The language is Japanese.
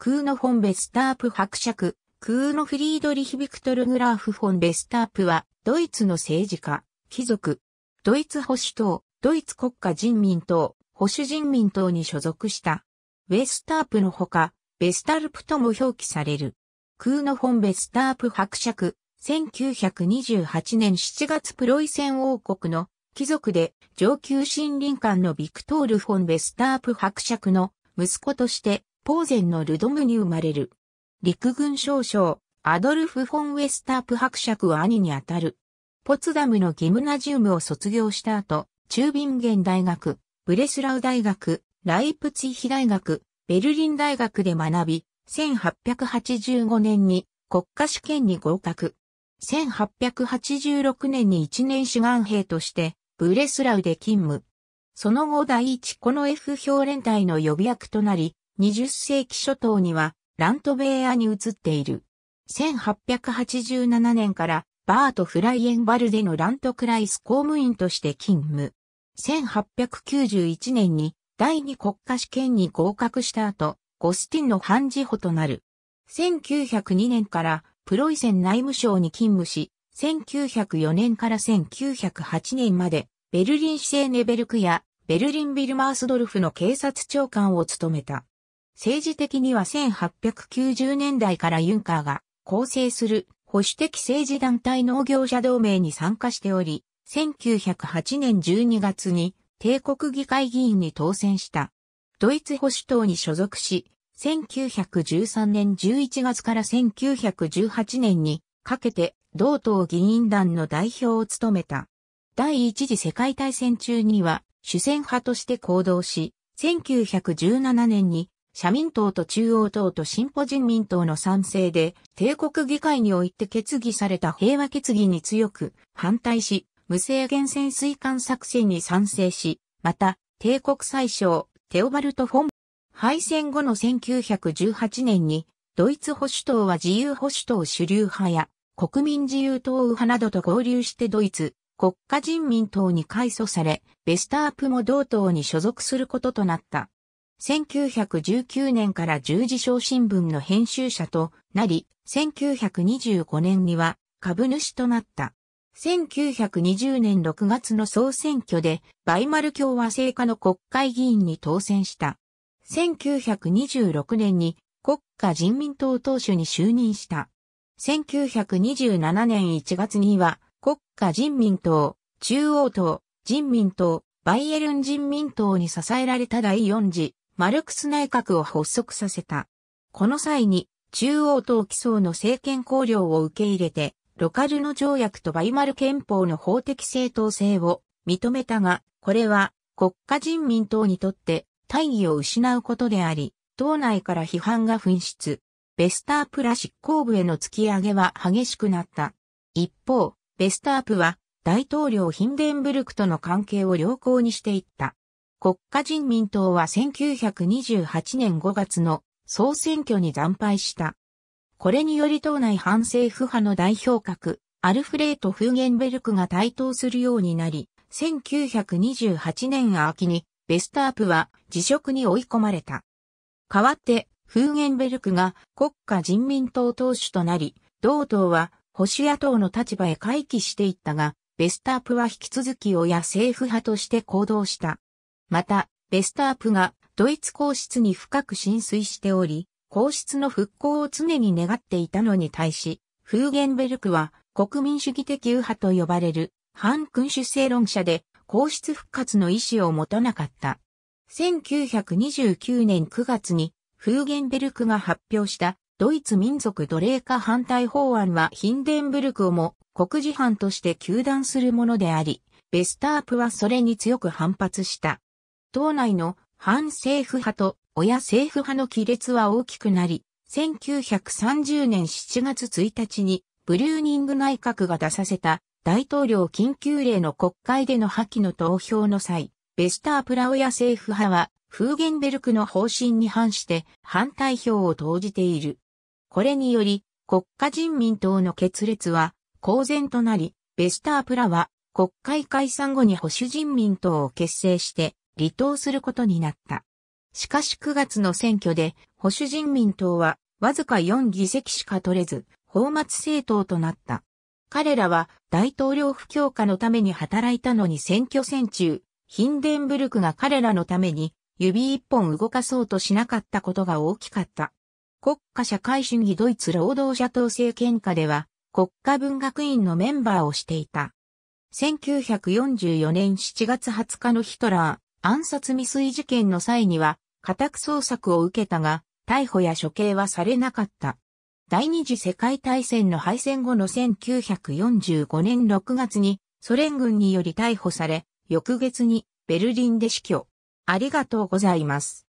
クーノ・フォン・ベスタープ伯爵、クーノ・フリードリヒ・ビクトル・グラーフ・フォン・ベスタープは、ドイツの政治家、貴族、ドイツ保守党、ドイツ国家人民党、保守人民党に所属した。ウェスタープのほか、ベスタルプとも表記される。クーノ・フォン・ベスタープ伯爵、1928年7月プロイセン王国の貴族で上級森林館のビクトール・フォン・ベスタープ伯爵の息子としてポーゼンのルドムに生まれる。陸軍少将、アドルフ・フォン・ウェスタープ伯爵は兄にあたる。ポツダムのギムナジウムを卒業した後、中ビンゲン大学、ブレスラウ大学、ライプツィヒ大学、ベルリン大学で学び、1885年に国家試験に合格。1886年に一年志願兵として、ブレスラウで勤務。その後第一この F 評連隊の予備役となり、20世紀初頭にはラントベーアに移っている。1887年からバート・フライエンバルデのラントクライス公務員として勤務。1891年に第二国家試験に合格した後、ゴスティンの判事補となる。1902年からプロイセン内務省に勤務し、1904年から1908年までベルリン市政ネベルクやベルリンビルマースドルフの警察長官を務めた。政治的には1890年代からユンカーが構成する保守的政治団体農業者同盟に参加しており、1908年12月に帝国議会議員に当選した。ドイツ保守党に所属し、1913年11月から1918年にかけて同党議員団の代表を務めた。第一次世界大戦中には主戦派として行動し、1917年に社民党と中央党と進歩人民党の賛成で、帝国議会において決議された平和決議に強く反対し、無制限潜水艦作戦に賛成し、また、帝国最小、テオバルト・フォン。敗戦後の1918年に、ドイツ保守党は自由保守党主流派や、国民自由党右派などと合流してドイツ、国家人民党に改組され、ベスタープも同党に所属することとなった。1919年から十字章新聞の編集者となり、1925年には株主となった。1920年6月の総選挙で、バイマル共和制下の国会議員に当選した。1926年に国家人民党党首に就任した。1927年1月には国家人民党、中央党、人民党、バイエルン人民党に支えられた第4次マルクス内閣を発足させた。この際に、中央党基礎の政権考慮を受け入れて、ロカルノ条約とバイマル憲法の法的正当性を認めたが、これは国家人民党にとって大義を失うことであり、党内から批判が噴出。ベスタープら執行部への突き上げは激しくなった。一方、ベスタープは大統領ヒンデンブルクとの関係を良好にしていった。国家人民党は1928年5月の総選挙に惨敗した。これにより党内反政府派の代表格、アルフレート・フーゲンベルクが台頭するようになり、1928年秋にベスタープは辞職に追い込まれた。代わって、フーゲンベルクが国家人民党党首となり、同党は保守野党の立場へ回帰していったが、ベスタープは引き続き親政府派として行動した。また、ベスタープがドイツ皇室に深く浸水しており、皇室の復興を常に願っていたのに対し、フーゲンベルクは国民主義的右派と呼ばれる反君主制論者で皇室復活の意思を持たなかった。1929年9月にフーゲンベルクが発表したドイツ民族奴隷化反対法案はヒンデンブルクをも国事犯として糾弾するものであり、ベスタープはそれに強く反発した。党内の反政府派と親政府派の亀裂は大きくなり、1930年7月1日にブリューニング内閣が出させた大統領緊急令の国会での破棄の投票の際、ベスタープラ親政府派はフーゲンベルクの方針に反して反対票を投じている。これにより国家人民党の決裂は公然となり、ベスタープラは国会解散後に保守人民党を結成して離党することになった。しかし9月の選挙で保守人民党はわずか4議席しか取れず、泡沫政党となった。彼らは大統領府強化のために働いたのに選挙戦中、ヒンデンブルクが彼らのために指一本動かそうとしなかったことが大きかった。国家社会主義ドイツ労働者党政権下では国家文学院のメンバーをしていた。1944年7月20日のヒトラー、暗殺未遂事件の際には、家宅捜索を受けたが、逮捕や処刑はされなかった。第二次世界大戦の敗戦後の1945年6月にソ連軍により逮捕され、翌月にベルリンで死去。ありがとうございます。